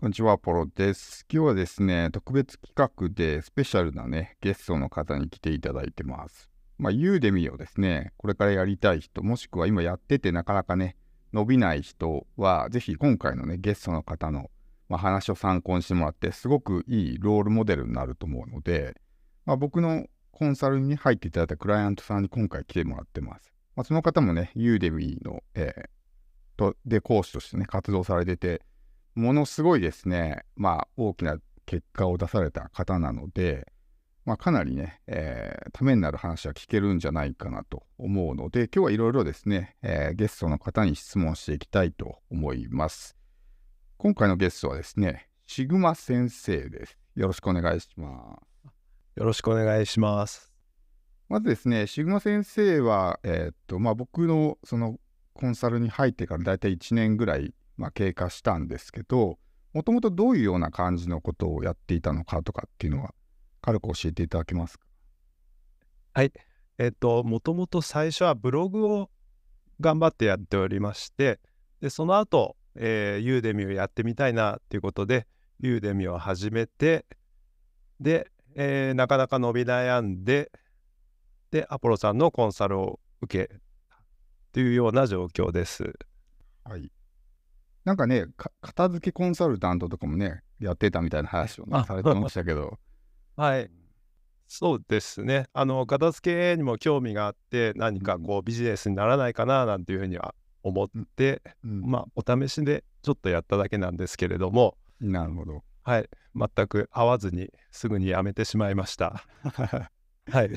こんにちは、ポロです。今日はですね、特別企画でスペシャルなね、ゲストの方に来ていただいてます。まあ、ユーデミをですね、これからやりたい人、もしくは今やっててなかなかね、伸びない人は、ぜひ今回のね、ゲストの方の、まあ、話を参考にしてもらって、すごくいいロールモデルになると思うので、まあ、僕のコンサルに入っていただいたクライアントさんに今回来てもらってます。まあ、その方もね、ユーデミの、えー、とで講師としてね、活動されてて、ものすごいですね、まあ、大きな結果を出された方なので、まあ、かなりね、えー、ためになる話は聞けるんじゃないかなと思うので、今日はいろいろですね、えー、ゲストの方に質問していきたいと思います。今回のゲストはですね、シグマ先生です。よろしくお願いします。よろしくお願いします。まずですね、シグマ先生は、えー、っと、まあ、僕のそのコンサルに入ってから大体1年ぐらいまあ、経過したんですけどもともとどういうような感じのことをやっていたのかとかっていうのは軽く教えていただけますかはいえっともともと最初はブログを頑張ってやっておりましてでその後、えー、ユーデミをやってみたいなっていうことでユーデミを始めてで、えー、なかなか伸び悩んででアポロさんのコンサルを受けというような状況です。はい、なんかね片付けコンサルタントとかもね、やってたみたいな話を、ね、されてましたけど。はい。そうですね。あの、片付けにも興味があって、何かこう、ビジネスにならないかな、なんていうふうには思って、うんうん、まあ、お試しでちょっとやっただけなんですけれども。なるほど。はい。全く会わずに、すぐにやめてしまいました。はい。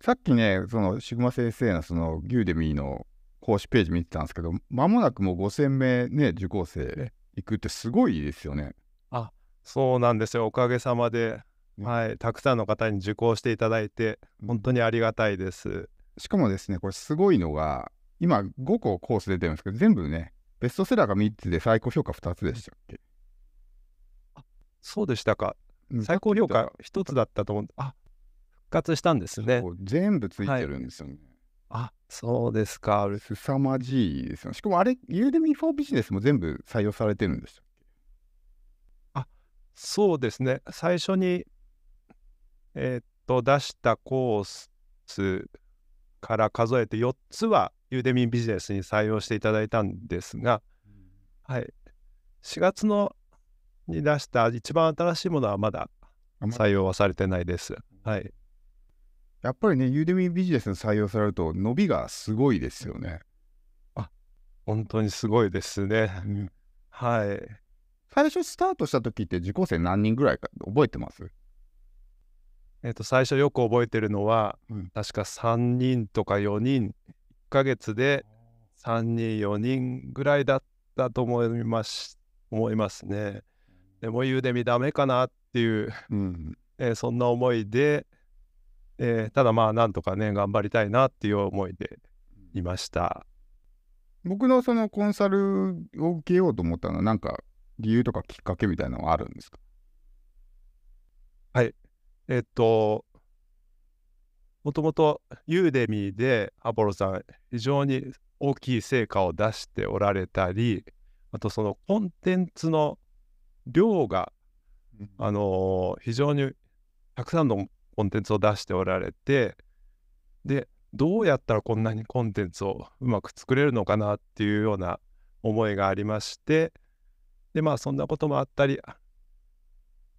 さっきね、そのシグマ先生のそのギューデミーの講師ページ見てたんですけど、まもなくもう5000名ね、受講生行くってすごいですよね。あそうなんですよ、おかげさまで、ね、はい、たくさんの方に受講していただいて、本当にありがたいです。しかもですね、これすごいのが、今5個コース出てるんですけど、全部ね、ベストセラーが3つで最高評価2つでしたっけそうでしたか。最高評価1つだったと思うんで、あ復活したんですね。全部ついてるんですよね。はいあそうですか。凄まじいですよね。しかもあれ、ユーデミフォービジネスも全部採用されてるんでしたっけあそうですね。最初に、えーっと、出したコースから数えて4つはユーデミビジネスに採用していただいたんですが、はい、4月のに出した一番新しいものはまだ採用はされてないです。はい、やっぱりね、ユーデミビジネスに採用されると、伸びがすごいですよね。あ本当にすごいですね。うん、はい。最初スタートした時って受講生何人ぐらいか覚えてますえっ、と最初よく覚えてるのは、うん、確か3人とか4人1ヶ月で3人4人ぐらいだったと思います思いますね。でもゆうでみダメかなっていう、うん、えー、そんな思いでえー、ただまあなんとかね頑張りたいなっていう思いでいました僕のそのコンサルを受けようと思ったのはなんか理由とかきっかけみたいなのはあるんですかはいえっともともとユーデミーでアポロさん非常に大きい成果を出しておられたりあとそのコンテンツの量が、あのー、非常にたくさんのコンテンツを出しておられてでどうやったらこんなにコンテンツをうまく作れるのかなっていうような思いがありましてでまあそんなこともあったり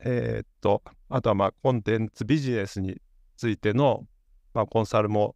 えー、っとあとはまあコンテンツビジネスについての、まあ、コンサルも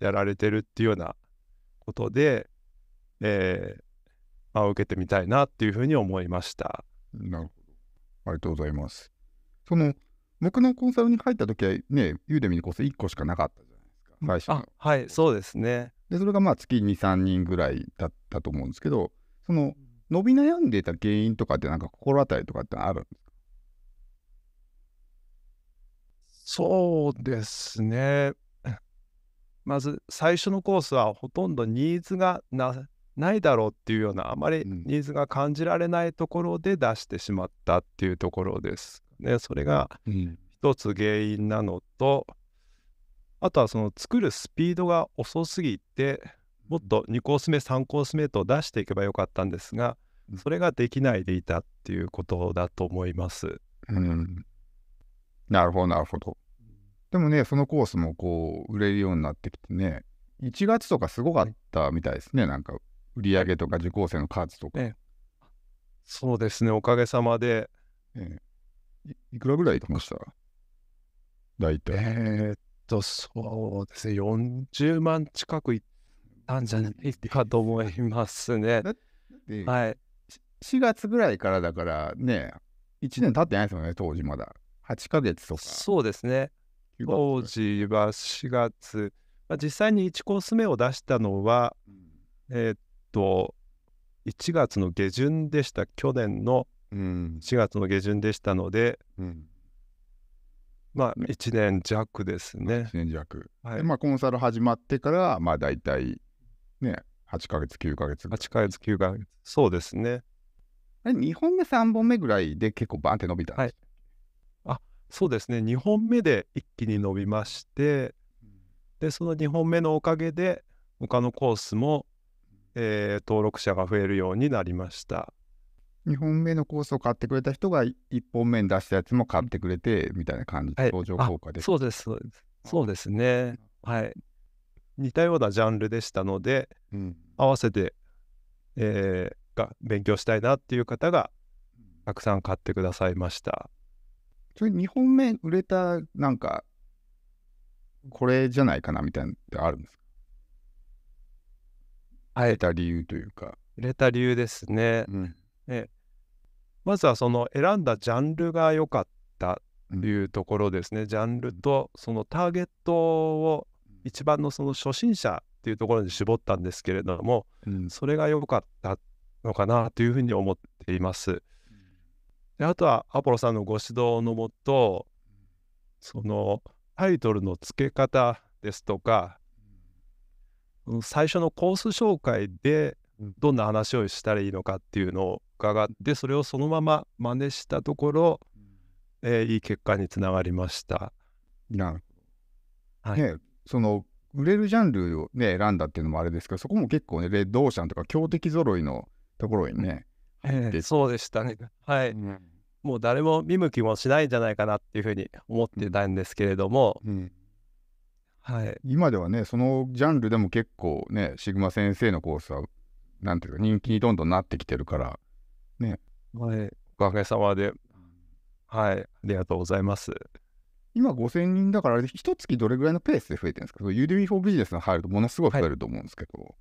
やられてるっていうようなことで、えーまあ、受けてみたいなっていうふうに思いました。なるほど。ありがとうございます。その僕のコンサルに入った時はね、ユーデミのコース1個しかなかったじゃないですか、最初。あはい、そうですね。で、それがまあ月2、3人ぐらいだったと思うんですけど、その伸び悩んでいた原因とかって、なんか心当たりとかってあるんですかそうですね。まず最初のコースはほとんどニーズがなないだろうっていうようなあまりニーズが感じられないところで出してしまったっていうところです。ねそれが一つ原因なのと、あとはその作るスピードが遅すぎてもっと2コース目3コース目と出していけばよかったんですがそれができないでいたっていうことだと思います。うん、なるほどなるほど。でもねそのコースもこう売れるようになってきてね1月とかすごかったみたいですね、なんか売り上げとか受講生の数とか、ね。そうですねおかげさまで、ええ、いくらぐらい行きました大体。えー、っと、そうですね、40万近くいったんじゃないかと思いますね。はい、4月ぐらいからだからね、1年経ってないですよね、当時まだ。8ヶ月とか。そうですね。当時は4月、まあ、実際に1コース目を出したのは、えー、っと、1月の下旬でした、去年のうん、4月の下旬でしたので、うん、まあ1年弱ですね。1年弱。はい、まあコンサル始まってから、まあ大体ね、8ヶ月、9ヶ月ぐ8ヶ月、9ヶ月。そうですね。2本目、3本目ぐらいで結構バンって伸びたんです、はい、あそうですね、2本目で一気に伸びまして、で、その2本目のおかげで、他のコースも、えー、登録者が増えるようになりました。2本目のコースを買ってくれた人が1本目に出したやつも買ってくれてみたいな感じ、で相乗効果でそうですそうですそうですねはい似たようなジャンルでしたので、うん、合わせて、えー、が勉強したいなっていう方がたくさん買ってくださいましたそれ2本目売れたなんかこれじゃないかなみたいなってあるんですかはえた理由というか。売れた理由ですね。うん、えまずはその選んだジャンルが良かったというところですね、うん、ジャンルとそのターゲットを一番のその初心者っていうところに絞ったんですけれども、うん、それが良かったのかなというふうに思っています。であとはアポロさんのご指導のもとそのタイトルの付け方ですとか最初のコース紹介でどんな話をしたらいいのかっていうのを伺ってそれをそのまま真似したところ、えー、いい結果につながりました。なるほど。はい、ねその売れるジャンルを、ね、選んだっていうのもあれですけどそこも結構ねレッドオーシャンとか強敵揃いのところにね、えー、そうでしたねはい、うん、もう誰も見向きもしないんじゃないかなっていうふうに思ってたんですけれども、うん、はい、今ではねそのジャンルでも結構ねシグマ先生のコースはなんていうか、人気にどんどんなってきてるから、ね。はい。おかげさまで、はい、ありがとうございます。今5000人だから、あれ一月どれぐらいのペースで増えてるんですか ?UDB4 ビジネスが入るとものすごい増えると思うんですけど、はい。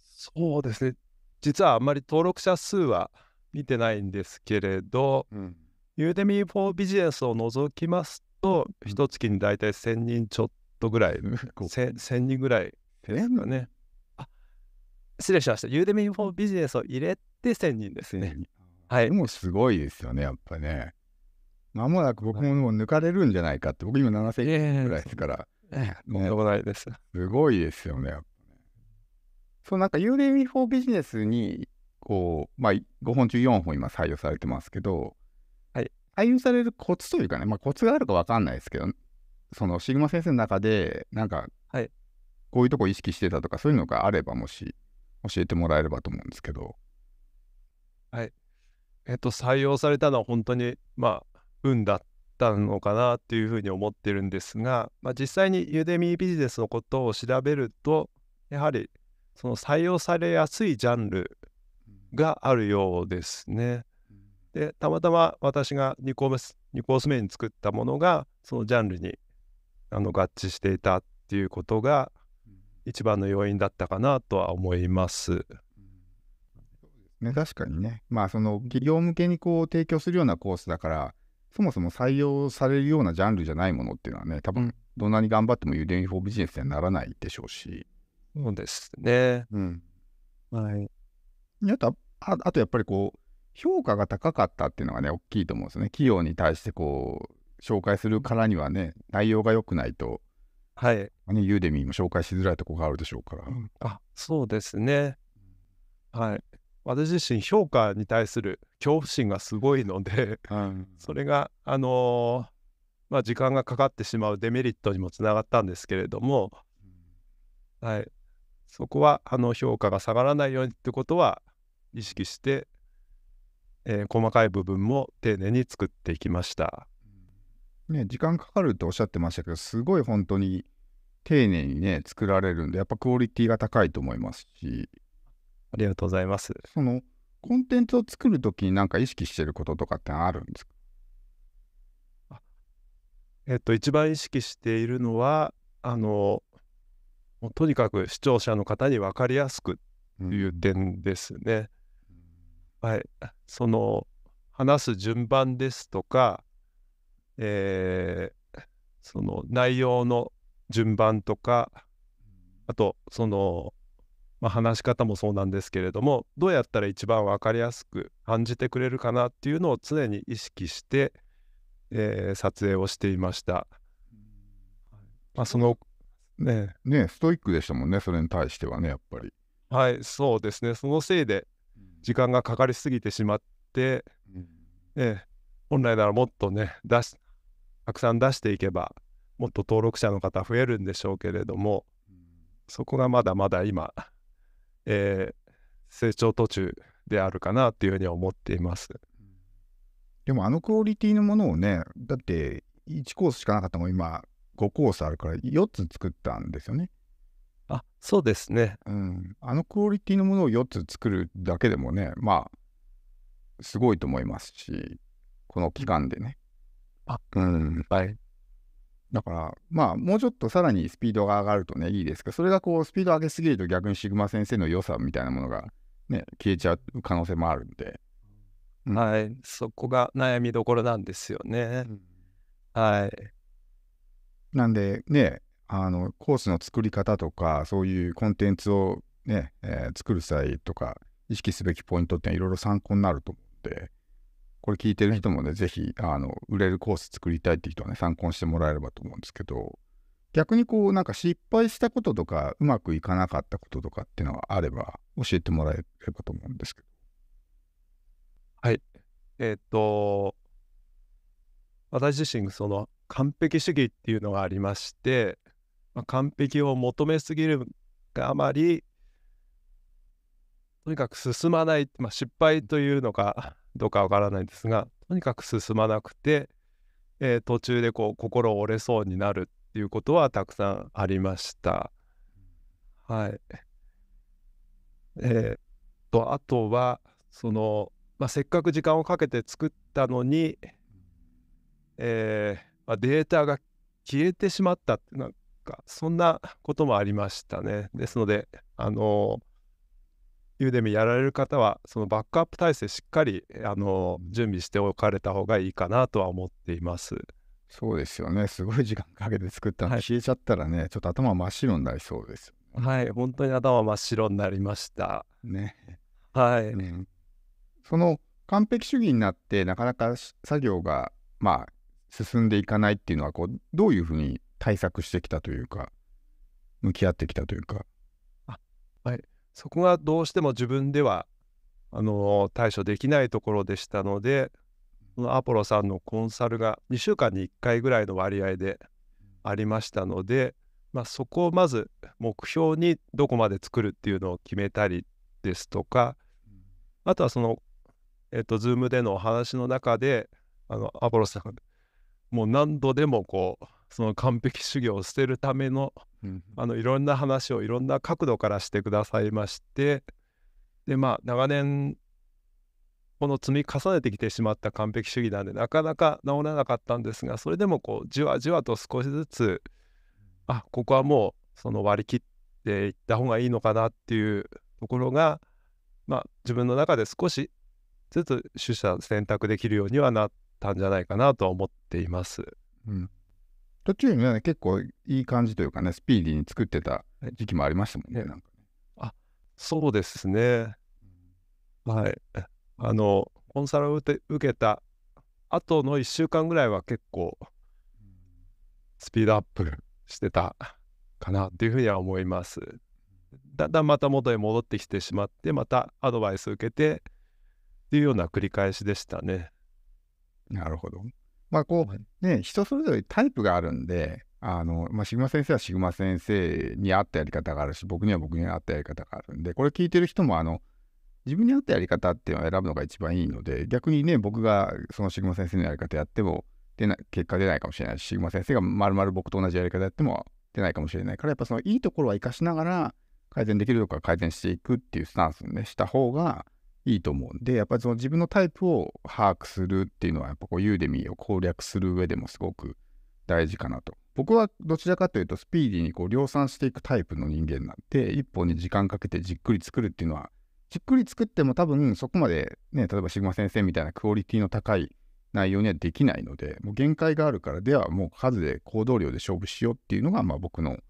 そうですね。実はあんまり登録者数は見てないんですけれど、うん、ユーデミー4ビジネスを除きますと、一、月に大体1000人ちょっとぐらい、1000人ぐらいですかね。失礼しました。ユーデミーフォービジネスを入れて1000人ですね。はい。でもすごいですよね、やっぱね。まもなく僕ももう抜かれるんじゃないかって、僕今7000人ぐらいですから。ええ、とんでもないです。すごいですよね、やっぱね。そう、なんかユーデミーフォービジネスに、こう、まあ、5本中4本今採用されてますけど、はい。採用されるコツというかね、まあ、コツがあるか分かんないですけど、そのシグマ先生の中で、なんか、はい、こういうとこ意識してたとか、そういうのがあれば、もし教えてもらえればと思うんですけど。はい。えっと、採用されたのは本当に、まあ、運だったのかなっていうふうに思ってるんですが、まあ、実際にユでデミービジネスのことを調べると、やはりその採用されやすいジャンルがあるようですね。で、たまたま私が2コース2コース目に作ったものが、そのジャンルにあの合致していたっていうことが一番の要因だったかなとは思います。ね、確かにね、まあ、その企業向けにこう提供するようなコースだから、そもそも採用されるようなジャンルじゃないものっていうのはね、多分どんなに頑張ってもユデミフォービジネスにはならないでしょうし。そうですね。うん。はい。あとあ、あとやっぱりこう、評価が高かったっていうのがね、大きいと思うんですよね。企業に対してこう、紹介するからにはね、内容が良くないと、はい。ね、ユーデミーも紹介しづらいとこがあるでしょうから。あ、そうですね。はい。私自身評価に対する恐怖心がすごいのでうん、それがあのー、まあ時間がかかってしまうデメリットにもつながったんですけれども、はい、そこはあの評価が下がらないようにってことは意識して、えー、細かい部分も丁寧に作っていきました。ね、時間かかるっておっしゃってましたけどすごい本当に丁寧にね、作られるんで、やっぱクオリティが高いと思いますし、ありがとうございます。その、コンテンツを作るときになんか意識してることとかってあるんですかえっと、一番意識しているのは、あの、もうとにかく視聴者の方に分かりやすくという点ですね。うん、はい。その、話す順番ですとか、えー、その内容の順番とかあとその、まあ、話し方もそうなんですけれどもどうやったら一番分かりやすく感じてくれるかなっていうのを常に意識して、えー、撮影をしていました。まあ、そのねねストイックでしたもんねそれに対してはねやっぱり。はいそうですねそのせいで時間がかかりすぎてしまって、うん、本来ならもっとね出したくさん出していけばもっと登録者の方増えるんでしょうけれどもそこがまだまだ今、えー、成長途中であるかなっていうふうに思っていますでもあのクオリティのものをねだって1コースしかなかったのん今5コースあるから4つ作ったんですよねあそうですねうんあのクオリティのものを4つ作るだけでもねまあすごいと思いますしこの期間でね。あうん、はい。だから、まあ、もうちょっとさらにスピードが上がるとね、いいですけど、それがこう、スピード上げすぎると逆にシグマ先生の良さみたいなものが、ね、消えちゃう可能性もあるんで。はい、そこが悩みどころなんですよね。はい。なんで、ね、あの、コースの作り方とか、そういうコンテンツをね、えー、作る際とか、意識すべきポイントっていろいろ参考になると思って、これ聞いてる人もね、ぜひ、あの、売れるコース作りたいって人はね、参考にしてもらえればと思うんですけど、逆にこう、なんか失敗したこととか、うまくいかなかったこととかっていうのがあれば、教えてもらえればと思うんですけど。はい。えー、っと、私自身、その、完璧主義っていうのがありまして、まあ、完璧を求めすぎるがあまり、とにかく進まない、まあ、失敗というのがどうかわからないですがとにかく進まなくて、えー、途中でこう心折れそうになるっていうことはたくさんありました。はい。えー、とあとはその、まあ、せっかく時間をかけて作ったのに、えー、まあ、データが消えてしまったなんかそんなこともありましたね。ですのであのーユーデミやられる方は、そのバックアップ体制しっかり、あの、準備しておかれた方がいいかなとは思っています。そうですよね。すごい時間かけて作ったの、はい、消えちゃったらね、ちょっと頭真っ白になりそうです。はい、本当に頭真っ白になりました。ね。はい。ね、その完璧主義になってなかなか作業がまあ進んでいかないっていうのはこうどういうふうに対策してきたというか向き合ってきたというか。あはい、そこがどうしても自分ではあの対処できないところでしたのでそのアポロさんのコンサルが2週間に1回ぐらいの割合でありましたので、まあ、そこをまず目標にどこまで作るっていうのを決めたりですとかあとはそのえと Zoom でのお話の中であのアポロさんもう何度でもこうその完璧主義を捨てるための,、あのいろんな話をいろんな角度からしてくださいましてでまあ長年この積み重ねてきてしまった完璧主義なんでなかなか治らなかったんですがそれでもこうじわじわと少しずつあここはもうその割り切っていった方がいいのかなっていうところが、まあ、自分の中で少しずつ取捨選択できるようにはなったんじゃないかなと思っています。うん途中にね、結構いい感じというかね、スピーディーに作ってた時期もありましたもんね、なんかね。あそうですね。はい。あの、コンサルを受けた後の1週間ぐらいは結構、スピードアップしてたかなっていうふうには思います。だんだんまた元へ戻ってきてしまって、またアドバイス受けてっていうような繰り返しでしたね。なるほど。まあこうね、人それぞれタイプがあるんで、あの、まあ、シグマ先生はシグマ先生に合ったやり方があるし、僕には僕に合ったやり方があるんで、これ聞いてる人も、あの、自分に合ったやり方っていうのを選ぶのが一番いいので、逆にね、僕がそのシグマ先生のやり方やっても、出な結果出ないかもしれないし、シグマ先生がまるまる僕と同じやり方やっても出ないかもしれないから、やっぱそのいいところは生かしながら、改善できるとか改善していくっていうスタンスにね、した方が、いいと思うんで、やっぱりその自分のタイプを把握するっていうのは、やっぱこうユーデミーを攻略する上でもすごく大事かなと。僕はどちらかというと、スピーディーにこう量産していくタイプの人間なんで、一本に時間かけてじっくり作るっていうのは、じっくり作っても多分そこまでね、例えばシグマ先生みたいなクオリティの高い内容にはできないので、もう限界があるから、ではもう数で行動量で勝負しようっていうのが、まあ僕のス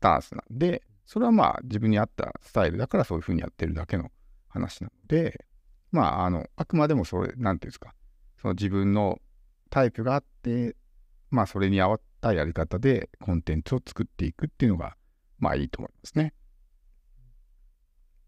タンスなんで、それはまあ自分に合ったスタイルだからそういうふうにやってるだけの話なので、まあ、あの、あくまでもそれ、なんていうんですか、その自分のタイプがあって、まあ、それに合わったやり方でコンテンツを作っていくっていうのが、まあ、いいと思いますね。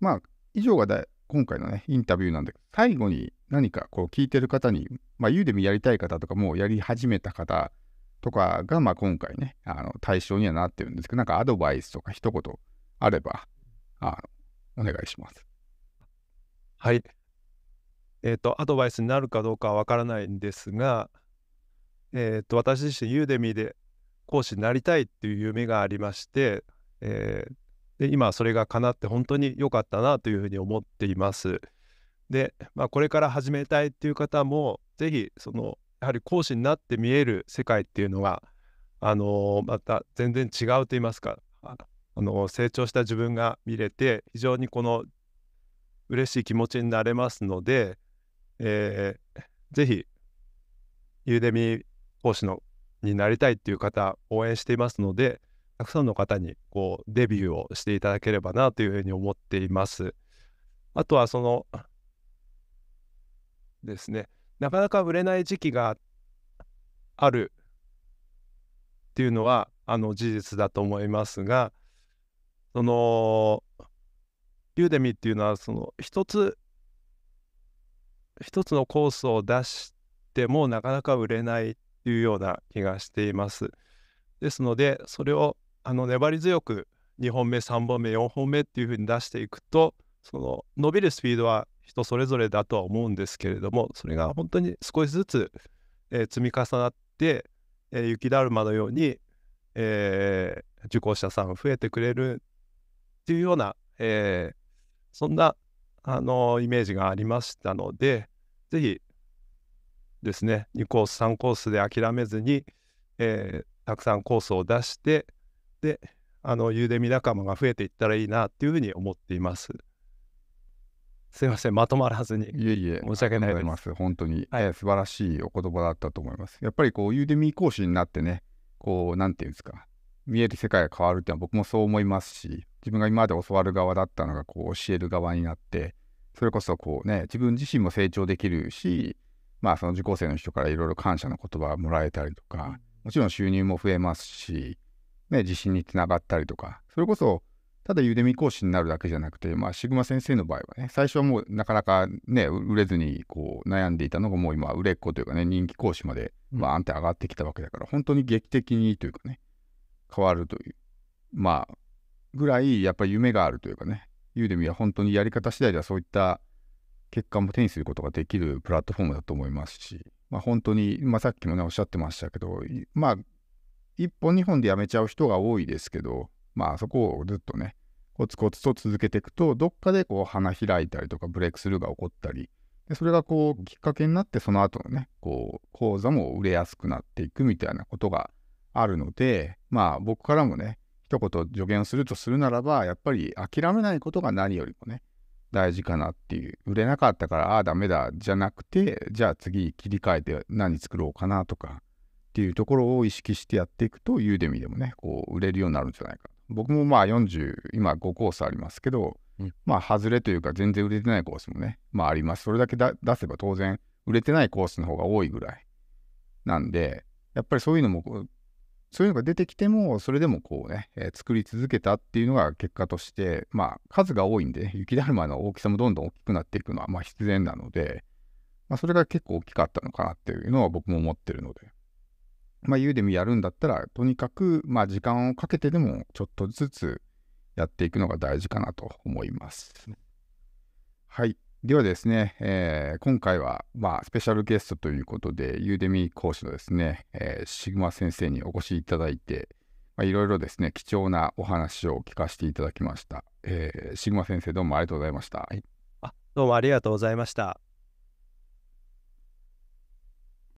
まあ、以上がだ今回のね、インタビューなんで、最後に何かこう聞いてる方に、まあ、言うデミやりたい方とか、もうやり始めた方とかが、まあ、今回ね、あの対象にはなってるんですけど、なんかアドバイスとか一言あれば、あのお願いします。はい。えっ、ー、と、アドバイスになるかどうかはわからないんですが、えっ、ー、と、私自身ユーデミーで講師になりたいっていう夢がありまして、えー、で今それが叶って本当に良かったなというふうに思っています。で、まあ、これから始めたいっていう方も、ぜひ、その、やはり講師になって見える世界っていうのが、あのー、また全然違うと言いますか、あのー、成長した自分が見れて、非常にこの嬉しい気持ちになれますので、えー、ぜひユーデミ講師のになりたいっていう方応援していますのでたくさんの方にこうデビューをしていただければなというふうに思っています。あとはそのですねなかなか売れない時期があるっていうのはあの事実だと思いますがそのユーデミっていうのはその一つ一つのコースを出してもなかなか売れないっていうような気がしています。ですのでそれをあの粘り強く2本目3本目4本目っていうふうに出していくとその伸びるスピードは人それぞれだとは思うんですけれどもそれが本当に少しずつ、えー、積み重なって、えー、雪だるまのように、えー、受講者さん増えてくれるっていうような、えそんな、あのイメージがありましたので、ぜひですね、2コース、3コースで諦めずに、えー、たくさんコースを出して、で、あの、ゆうでみ仲間が増えていったらいいなっていうふうに思っています。すいません、まとまらずに。いえいえ、申し訳ないです。ます本当に、はい、素晴らしいお言葉だったと思います。やっぱりこう、ゆうでみ講師になってね、こう、なんていうんですか、見える世界が変わるっていうのは僕もそう思いますし自分が今まで教わる側だったのがこう教える側になってそれこそこうね自分自身も成長できるしまあその受講生の人からいろいろ感謝の言葉をもらえたりとかもちろん収入も増えますし、ね、自信につながったりとかそれこそただゆでみ講師になるだけじゃなくて、まあ、シグマ先生の場合はね、最初はもうなかなかね、売れずにこう悩んでいたのが、もう今、売れっ子というかね、人気講師まで、ーンって上がってきたわけだから、本当に劇的にというかね、変わるという、まあ、ぐらいやっぱり夢があるというかね、ユーデミは本当にやり方次第ではそういった結果も手にすることができるプラットフォームだと思いますし、まあ、本当に、まあ、さっきもねおっしゃってましたけど、まあ、1本2本でやめちゃう人が多いですけど、まあ、そこをずっとね、コツコツと続けていくと、どっかでこう花開いたりとかブレイクスルーが起こったり、でそれがこうきっかけになって、その後のね、こう、講座も売れやすくなっていくみたいなことがあるので、まあ僕からもね、一言助言をするとするならば、やっぱり諦めないことが何よりもね、大事かなっていう。売れなかったから、ああ、ダメだ、じゃなくて、じゃあ次切り替えて何作ろうかなとか、っていうところを意識してやっていくと、ユーデミでもね、こう、売れるようになるんじゃないか。僕もまあ40、今5コースありますけど、うん、まあ、外れというか、全然売れてないコースもね、まああります。それだけ出せば当然、売れてないコースの方が多いぐらい。なんで、やっぱりそういうのもそういうのが出てきても、それでもこうね、えー、作り続けたっていうのが結果として、まあ、数が多いんで、雪だるまの大きさもどんどん大きくなっていくのは、まあ、必然なので、まあ、それが結構大きかったのかなっていうのは僕も思ってるので、まあ、ゆうでみやるんだったら、とにかく、まあ、時間をかけてでも、ちょっとずつやっていくのが大事かなと思います。はい。ではですね、えー、今回は、まあ、スペシャルゲストということで、ユーデミー講師のですね、えー、シグマ先生にお越しいただいて、いろいろですね、貴重なお話を聞かせていただきました。えー、シグマ先生、どうもありがとうございました。はい、あどうもありがとうございました。